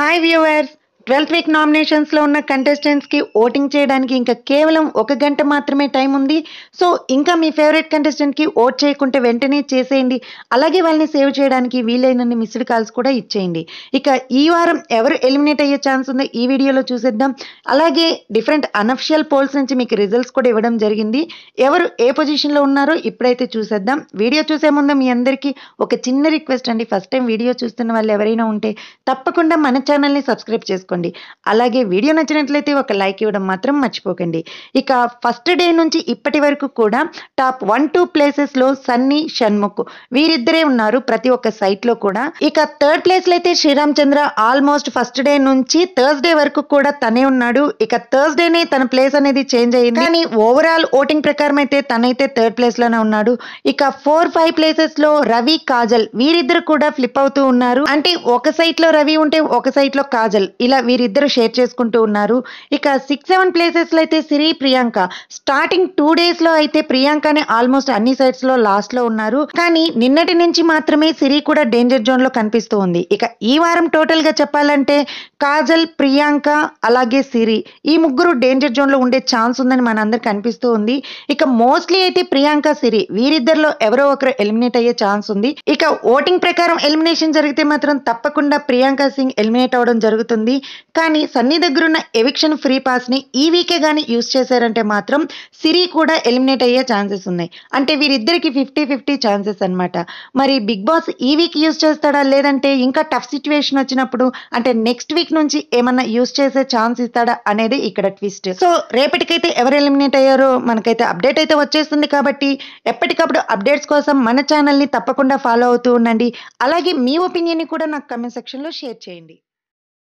Hi viewers, twelfth week నామినేషన్స్లో ఉన్న కంటెస్టెంట్స్కి ఓటింగ్ చేయడానికి ఇంకా కేవలం ఒక గంట మాత్రమే టైం ఉంది సో ఇంకా మీ ఫేవరెట్ కంటెస్టెంట్కి ఓట్ చేయకుంటే వెంటనే చేసేయండి అలాగే వాళ్ళని సేవ్ చేయడానికి వీలైనన్ని మిస్డ్ కాల్స్ కూడా ఇచ్చేయండి ఇక ఈ వారం ఎవరు ఎలిమినేట్ అయ్యే ఛాన్స్ ఉందో ఈ వీడియోలో చూసేద్దాం అలాగే డిఫరెంట్ అనఫిషియల్ పోల్స్ నుంచి మీకు రిజల్ట్స్ కూడా ఇవ్వడం జరిగింది ఎవరు ఏ పొజిషన్లో ఉన్నారో ఇప్పుడైతే చూసేద్దాం వీడియో చూసే ముందు మీ అందరికీ ఒక చిన్న రిక్వెస్ట్ అండి ఫస్ట్ టైం వీడియో చూస్తున్న వాళ్ళు ఎవరైనా ఉంటే తప్పకుండా మన ఛానల్ని సబ్స్క్రైబ్ చేసుకోండి చేసుకోండి అలాగే వీడియో నచ్చినట్లయితే ఒక లైక్ ఇవ్వడం మాత్రం మర్చిపోకండి ఇక ఫస్ట్ డే నుంచి ఇప్పటి వరకు కూడా టాప్ వన్ టూ ప్లేసెస్లో సన్నీ షణ్ముఖ్ వీరిద్దరే ఉన్నారు ప్రతి ఒక్క సైట్లో కూడా ఇక థర్డ్ ప్లేస్లో అయితే శ్రీరామచంద్ర ఆల్మోస్ట్ ఫస్ట్ డే నుంచి థర్స్డే వరకు కూడా తనే ఉన్నాడు ఇక థర్స్డేనే తన ప్లేస్ అనేది చేంజ్ అయింది కానీ ఓవరాల్ ఓటింగ్ ప్రకారం అయితే తనైతే థర్డ్ ప్లేస్లోనే ఉన్నాడు ఇక ఫోర్ ఫైవ్ ప్లేసెస్లో రవి కాజల్ వీరిద్దరు కూడా ఫ్లిప్ అవుతూ ఉన్నారు అంటే ఒక సైట్లో రవి ఉంటే ఒక సైట్లో కాజల్ ఇలా వీరిద్దరు షేర్ చేసుకుంటూ ఉన్నారు ఇక సిక్స్ సెవెన్ ప్లేసెస్లో అయితే సిరి ప్రియాంక స్టార్టింగ్ టూ డేస్లో అయితే ప్రియాంకనే ఆల్మోస్ట్ అన్ని సైడ్స్లో లాస్ట్లో ఉన్నారు కానీ నిన్నటి నుంచి మాత్రమే సిరి కూడా డేంజర్ జోన్లో కనిపిస్తూ ఉంది ఇక ఈ వారం టోటల్గా చెప్పాలంటే కాజల్ ప్రియాంక అలాగే సిరి ఈ ముగ్గురు డేంజర్ జోన్లో ఉండే ఛాన్స్ ఉందని మనందరికి కనిపిస్తూ ఉంది ఇక మోస్ట్లీ అయితే ప్రియాంక సిరి వీరిద్దరిలో ఎవరో ఒకరు ఎలిమినేట్ అయ్యే ఛాన్స్ ఉంది ఇక ఓటింగ్ ప్రకారం ఎలిమినేషన్ జరిగితే మాత్రం తప్పకుండా ప్రియాంక సింగ్ ఎలిమినేట్ అవ్వడం జరుగుతుంది కానీ సన్నీ దగ్గరున్న ఎవిక్షన్ ఫ్రీ పాస్ని ఈ వీకే కానీ యూస్ చేశారంటే మాత్రం సిరి కూడా ఎలిమినేట్ అయ్యే ఛాన్సెస్ ఉన్నాయి అంటే వీరిద్దరికి ఫిఫ్టీ ఫిఫ్టీ ఛాన్సెస్ అనమాట మరి బిగ్ బాస్ ఈ వీక్ యూజ్ చేస్తాడా లేదంటే ఇంకా టఫ్ సిచ్యువేషన్ వచ్చినప్పుడు అంటే నెక్స్ట్ వీక్ నుంచి ఏమన్నా యూస్ చేసే ఛాన్స్ ఇస్తాడా అనేది ఇక్కడ ట్విస్ట్ సో రేపటికైతే ఎవరు ఎలిమినేట్ అయ్యారో మనకైతే అప్డేట్ అయితే వచ్చేస్తుంది కాబట్టి ఎప్పటికప్పుడు అప్డేట్స్ కోసం మన ఛానల్ని తప్పకుండా ఫాలో అవుతూ ఉండండి అలాగే మీ ఒపీనియన్ని కూడా నాకు కమెంట్ సెక్షన్లో షేర్ చేయండి